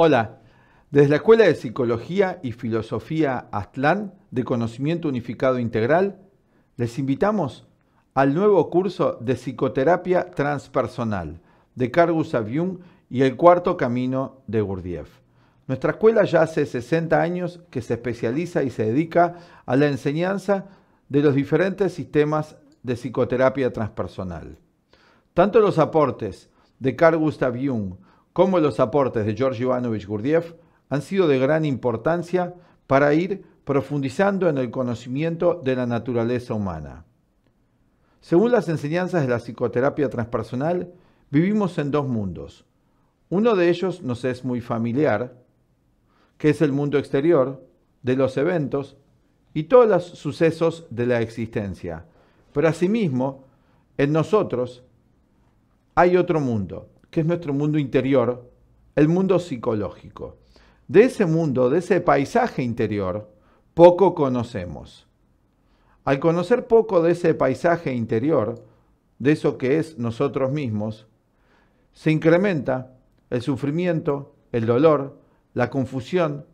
Hola, desde la Escuela de Psicología y Filosofía Aztlán de Conocimiento Unificado Integral, les invitamos al nuevo curso de Psicoterapia Transpersonal de Cargus Jung y El Cuarto Camino de Gurdjieff. Nuestra escuela ya hace 60 años que se especializa y se dedica a la enseñanza de los diferentes sistemas de psicoterapia transpersonal. Tanto los aportes de Carl Gustav Jung cómo los aportes de George Ivanovich Gurdjieff han sido de gran importancia para ir profundizando en el conocimiento de la naturaleza humana. Según las enseñanzas de la psicoterapia transpersonal, vivimos en dos mundos. Uno de ellos nos es muy familiar, que es el mundo exterior, de los eventos y todos los sucesos de la existencia. Pero asimismo, en nosotros hay otro mundo, que es nuestro mundo interior, el mundo psicológico. De ese mundo, de ese paisaje interior, poco conocemos. Al conocer poco de ese paisaje interior, de eso que es nosotros mismos, se incrementa el sufrimiento, el dolor, la confusión.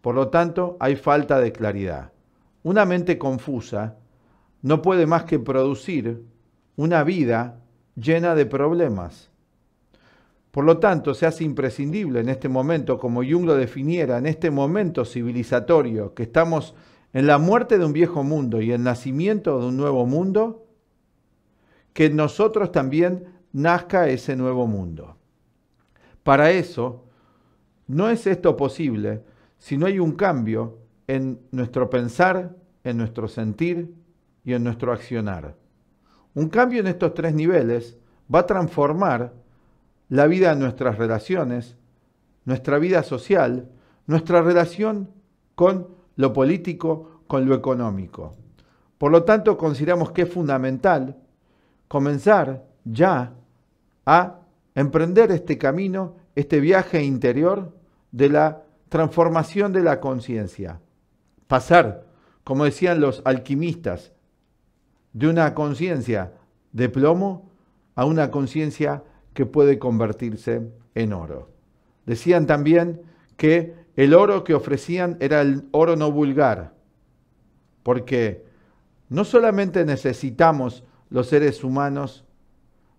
Por lo tanto, hay falta de claridad. Una mente confusa no puede más que producir una vida llena de problemas. Por lo tanto, se hace imprescindible en este momento, como Jung lo definiera, en este momento civilizatorio, que estamos en la muerte de un viejo mundo y el nacimiento de un nuevo mundo, que nosotros también nazca ese nuevo mundo. Para eso, no es esto posible si no hay un cambio en nuestro pensar, en nuestro sentir y en nuestro accionar. Un cambio en estos tres niveles va a transformar la vida en nuestras relaciones, nuestra vida social, nuestra relación con lo político, con lo económico. Por lo tanto, consideramos que es fundamental comenzar ya a emprender este camino, este viaje interior de la transformación de la conciencia. Pasar, como decían los alquimistas, de una conciencia de plomo a una conciencia que puede convertirse en oro. Decían también que el oro que ofrecían era el oro no vulgar, porque no solamente necesitamos los seres humanos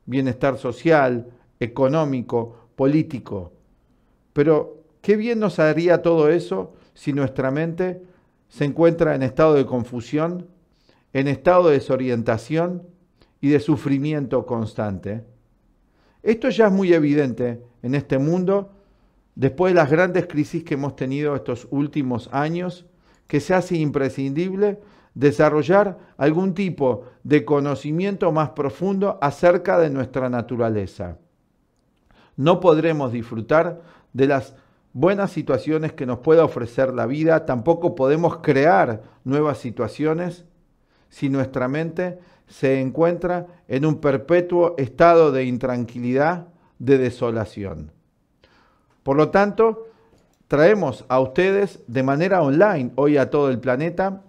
bienestar social, económico, político, pero qué bien nos haría todo eso si nuestra mente se encuentra en estado de confusión, en estado de desorientación y de sufrimiento constante. Esto ya es muy evidente en este mundo después de las grandes crisis que hemos tenido estos últimos años, que se hace imprescindible desarrollar algún tipo de conocimiento más profundo acerca de nuestra naturaleza. No podremos disfrutar de las buenas situaciones que nos pueda ofrecer la vida, tampoco podemos crear nuevas situaciones si nuestra mente se encuentra en un perpetuo estado de intranquilidad, de desolación. Por lo tanto, traemos a ustedes de manera online hoy a todo el planeta,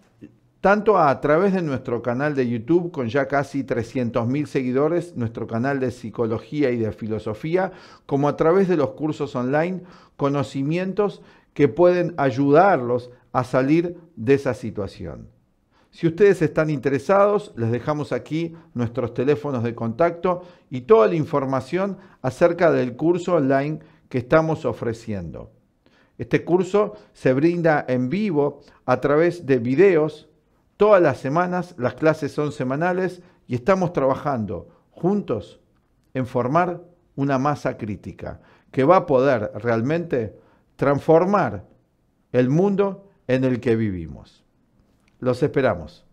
tanto a, través de nuestro canal de YouTube con ya casi 300.000 seguidores, nuestro canal de psicología y de filosofía, como a través de los cursos online, conocimientos que pueden ayudarlos a salir de esa situación. Si ustedes están interesados, les dejamos aquí nuestros teléfonos de contacto y toda la información acerca del curso online que estamos ofreciendo. Este curso se brinda en vivo a través de videos. Todas las semanas las clases son semanales y estamos trabajando juntos en formar una masa crítica que va a poder realmente transformar el mundo en el que vivimos. Los esperamos.